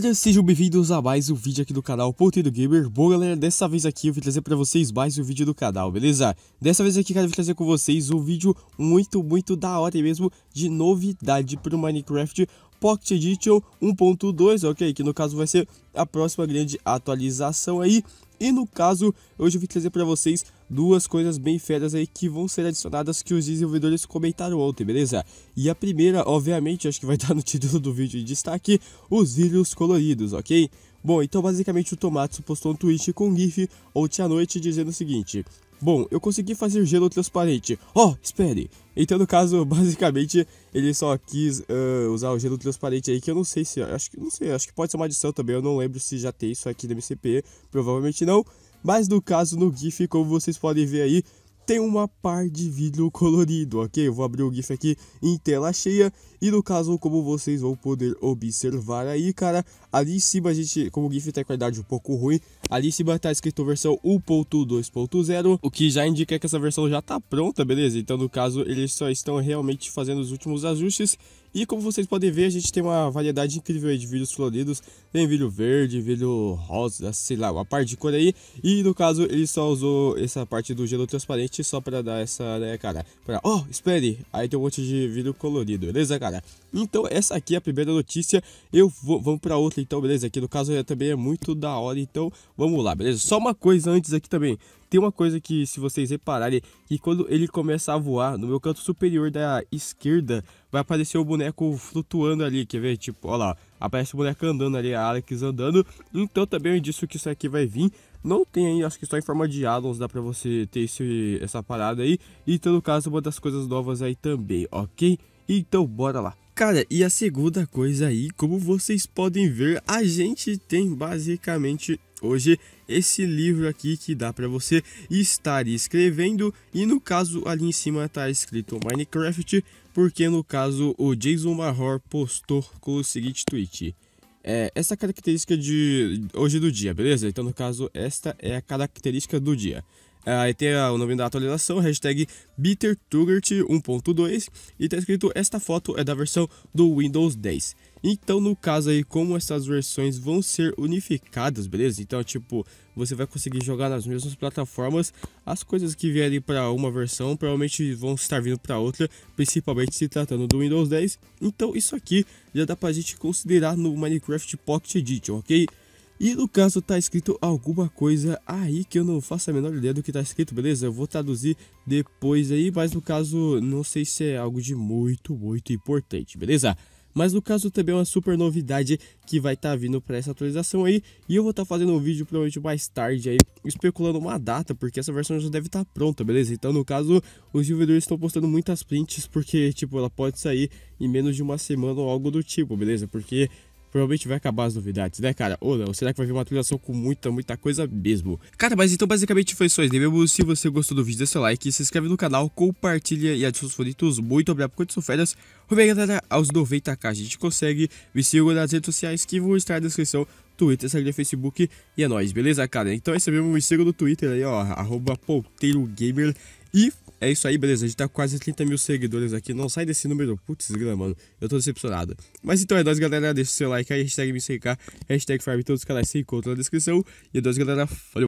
galera, sejam bem-vindos a mais um vídeo aqui do canal Ponteiro Gamer Bom galera, dessa vez aqui eu vim trazer pra vocês mais um vídeo do canal, beleza? Dessa vez aqui cara, eu vim trazer com vocês um vídeo muito, muito da hora mesmo De novidade pro Minecraft Pocket Edition 1.2, ok? Que no caso vai ser a próxima grande atualização aí E no caso, hoje eu vim trazer pra vocês duas coisas bem férias aí que vão ser adicionadas que os desenvolvedores comentaram ontem, beleza? E a primeira, obviamente, acho que vai estar no título do vídeo em destaque, os vídeos coloridos, ok? Bom, então basicamente o Tomatsu postou um tweet com um gif ontem à noite dizendo o seguinte... Bom, eu consegui fazer gelo transparente. Oh, espere! Então, no caso, basicamente, ele só quis uh, usar o gelo transparente aí, que eu não sei se... Acho que, não sei, acho que pode ser uma adição também, eu não lembro se já tem isso aqui no MCP, provavelmente não. Mas no caso, no GIF, como vocês podem ver aí, tem uma par de vídeo colorido, ok? Eu vou abrir o GIF aqui em tela cheia e no caso, como vocês vão poder observar aí, cara, ali em cima a gente, como o GIF tem tá qualidade um pouco ruim, ali em cima tá escrito versão 1.2.0, o que já indica que essa versão já tá pronta, beleza? Então no caso, eles só estão realmente fazendo os últimos ajustes e como vocês podem ver, a gente tem uma variedade incrível de vídeos floridos. Tem vídeo verde, vídeo rosa, sei lá, uma parte de cor aí. E no caso, ele só usou essa parte do gelo transparente só para dar essa, né, cara? Pra, oh, espere! Aí tem um monte de vídeo colorido, beleza, cara? Então, essa aqui é a primeira notícia. Eu vou, vamos para outra então, beleza? Aqui no caso é, também é muito da hora, então vamos lá, beleza? Só uma coisa antes aqui também tem uma coisa que, se vocês repararem, que quando ele começa a voar, no meu canto superior da esquerda, vai aparecer o boneco flutuando ali, quer ver? Tipo, ó lá, aparece o boneco andando ali, a Alex andando. Então também é disso que isso aqui vai vir. Não tem aí, acho que só em forma de addons dá pra você ter esse, essa parada aí. E, então, no caso, uma das coisas novas aí também, ok? Então, bora lá. Cara, e a segunda coisa aí, como vocês podem ver, a gente tem basicamente hoje esse livro aqui que dá para você estar escrevendo e no caso ali em cima tá escrito Minecraft, porque no caso o Jason Mahor postou com o seguinte tweet. É, essa característica de hoje do dia, beleza? Então no caso esta é a característica do dia. É, aí tem o nome da atualização, hashtag BitterTugert 1.2 e tá escrito esta foto é da versão do Windows 10. Então, no caso aí, como essas versões vão ser unificadas, beleza? Então, tipo, você vai conseguir jogar nas mesmas plataformas. As coisas que vierem para uma versão provavelmente vão estar vindo para outra, principalmente se tratando do Windows 10. Então, isso aqui já dá pra gente considerar no Minecraft Pocket Edition, ok? E no caso tá escrito alguma coisa aí que eu não faço a menor ideia do que tá escrito, beleza? Eu vou traduzir depois aí, mas no caso não sei se é algo de muito, muito importante, beleza? Mas no caso também é uma super novidade que vai estar tá vindo para essa atualização aí. E eu vou estar tá fazendo um vídeo provavelmente mais tarde aí, especulando uma data, porque essa versão já deve estar tá pronta, beleza? Então no caso, os desenvolvedores estão postando muitas prints, porque tipo, ela pode sair em menos de uma semana ou algo do tipo, beleza? Porque Provavelmente vai acabar as novidades, né, cara? Ou não? Será que vai vir uma atualização com muita, muita coisa mesmo? Cara, mas então basicamente foi só isso, né? Mesmo se você gostou do vídeo, dê seu like, se inscreve no canal, compartilha e adiciona os favoritos. Muito obrigado por quantas férias. Obrigado, galera, tá aos 90k a gente consegue. Me sigam nas redes sociais que vou estar na descrição. Twitter, Instagram, Facebook e é nóis, beleza, cara? Então é isso mesmo, me sigam no Twitter aí, ó, arroba e é isso aí, beleza. A gente tá com quase 30 mil seguidores aqui. Não sai desse número. Putz, mano. Eu tô decepcionado. Mas então é nóis, galera. Deixa o seu like aí. Hashtag me cá, Hashtag Farm. Todos os canais se encontram na descrição. E é nóis, galera. Valeu.